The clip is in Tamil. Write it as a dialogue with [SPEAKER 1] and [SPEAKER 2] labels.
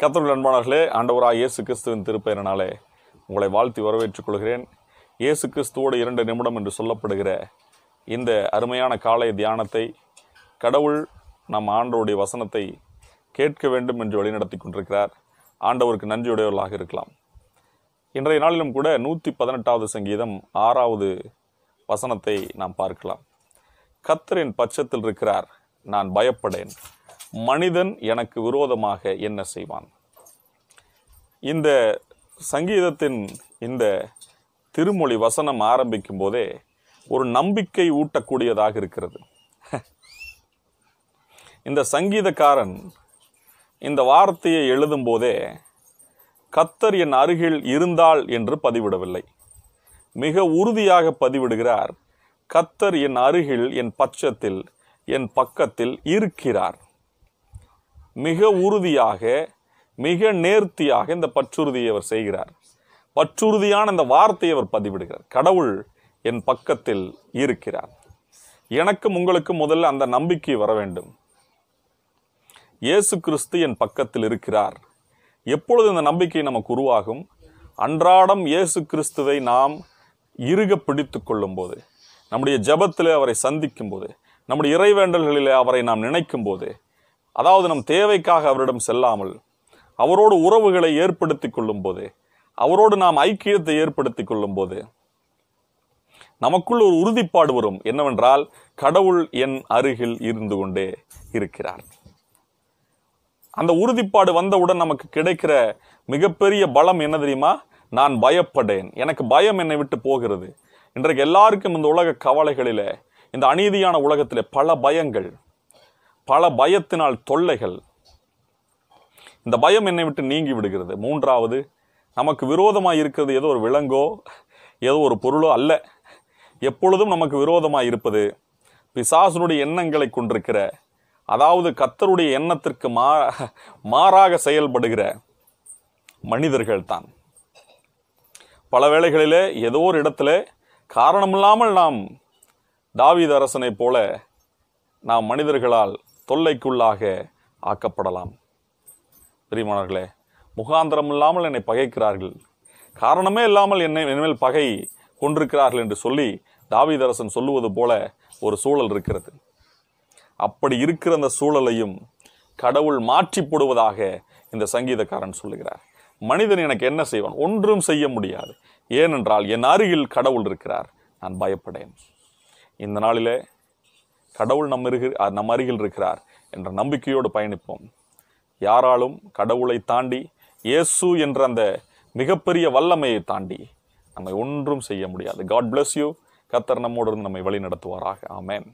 [SPEAKER 1] கத்தருள் அன்பானர்களே ஆண்டவராக இயேசு கிறிஸ்துவின் திருப்பயனாலே உங்களை வாழ்த்தி வரவேற்றுக் கொள்கிறேன் இயேசு கிறிஸ்துவோடு இரண்டு நிமிடம் என்று சொல்லப்படுகிற இந்த அருமையான காலை தியானத்தை கடவுள் நம் ஆண்டவருடைய வசனத்தை கேட்க வேண்டும் என்று வழிநடத்தி கொண்டிருக்கிறார் ஆண்டவருக்கு நன்றியுடையவர்களாக இருக்கலாம் இன்றைய நாளிலும் கூட நூற்றி பதினெட்டாவது சங்கீதம் ஆறாவது வசனத்தை நாம் பார்க்கலாம் கத்தரின் பட்சத்தில் இருக்கிறார் நான் பயப்படேன் மனிதன் எனக்கு விரோதமாக என்ன செய்வான் இந்த சங்கீதத்தின் இந்த திருமொழி வசனம் ஆரம்பிக்கும் போதே ஒரு நம்பிக்கை ஊட்டக்கூடியதாக இருக்கிறது இந்த சங்கீதக்காரன் இந்த வார்த்தையை எழுதும் போதே கத்தர் என் அருகில் இருந்தால் என்று பதிவிடவில்லை மிக உறுதியாக பதிவிடுகிறார் கத்தர் என் அருகில் என் பட்சத்தில் என் பக்கத்தில் இருக்கிறார் மிக உறுதியாக மிக நேர்த்தியாக இந்த பற்றுறுதியை அவர் செய்கிறார் பற்றுறுதியான இந்த வார்த்தையை அவர் பதிவிடுகிறார் கடவுள் என் பக்கத்தில் இருக்கிறார் எனக்கும் உங்களுக்கு முதல்ல அந்த நம்பிக்கை வர வேண்டும் இயேசு கிறிஸ்து என் பக்கத்தில் இருக்கிறார் எப்பொழுது இந்த நம்பிக்கை நமக்கு உருவாகும் அன்றாடம் இயேசு கிறிஸ்துவை நாம் இருக பிடித்து கொள்ளும் போது நம்முடைய ஜபத்தில் அவரை சந்திக்கும் போது நம்முடைய இறைவேண்டல்களில் அவரை நாம் நினைக்கும் போது அதாவது நம் தேவைக்காக அவரிடம் செல்லாமல் அவரோடு உறவுகளை ஏற்படுத்தி கொள்ளும் போது அவரோடு நாம் ஐக்கியத்தை ஏற்படுத்தி கொள்ளும் போது நமக்குள் ஒரு உறுதிப்பாடு வரும் என்னவென்றால் கடவுள் என் அருகில் இருந்து கொண்டே இருக்கிறார் அந்த உறுதிப்பாடு வந்தவுடன் நமக்கு கிடைக்கிற மிகப்பெரிய பலம் என்ன தெரியுமா நான் பயப்படேன் எனக்கு பயம் என்னை விட்டு போகிறது இன்றைக்கு எல்லாருக்கும் இந்த உலக கவலைகளில இந்த அநீதியான உலகத்தில் பல பயங்கள் பல பயத்தினால் தொல்லைகள் இந்த பயம் என்னை விட்டு நீங்கி விடுகிறது மூன்றாவது நமக்கு விரோதமாக இருக்கிறது ஏதோ ஒரு விலங்கோ ஏதோ ஒரு பொருளோ அல்ல எப்பொழுதும் நமக்கு விரோதமாக இருப்பது பிசாசனுடைய எண்ணங்களை கொண்டிருக்கிற அதாவது கத்தருடைய எண்ணத்திற்கு மா மாறாக செயல்படுகிற மனிதர்கள் தான் பல வேளைகளிலே ஏதோ ஒரு இடத்துல காரணமில்லாமல் நாம் தாவீத போல நாம் மனிதர்களால் தொல்லைக்குள்ளாக ஆக்கப்படலாம் பிரியமானவர்களே முகாந்திரம் இல்லாமல் என்னை பகைக்கிறார்கள் காரணமே இல்லாமல் என்னை என்மேல் பகை கொண்டிருக்கிறார்கள் என்று சொல்லி தாவிதரசன் சொல்லுவது போல ஒரு சூழல் இருக்கிறது அப்படி இருக்கிற அந்த சூழலையும் கடவுள் மாற்றி போடுவதாக இந்த சங்கீதக்காரன் சொல்லுகிறார் மனிதன் எனக்கு என்ன செய்வான் ஒன்றும் செய்ய முடியாது ஏனென்றால் என் அருகில் கடவுள் இருக்கிறார் நான் பயப்படேன் இந்த நாளிலே கடவுள் நம்ம இருக்கிற நம் அருகில் இருக்கிறார் என்ற நம்பிக்கையோடு பயணிப்போம் யாராலும் கடவுளை தாண்டி இயேசு என்ற அந்த மிகப்பெரிய வல்லமையை தாண்டி நம்மை ஒன்றும் செய்ய முடியாது காட் பிளஸ் யூ கத்தர் நம்மோடு இருந்து நம்மை வழி நடத்துவாராக ஆமேன்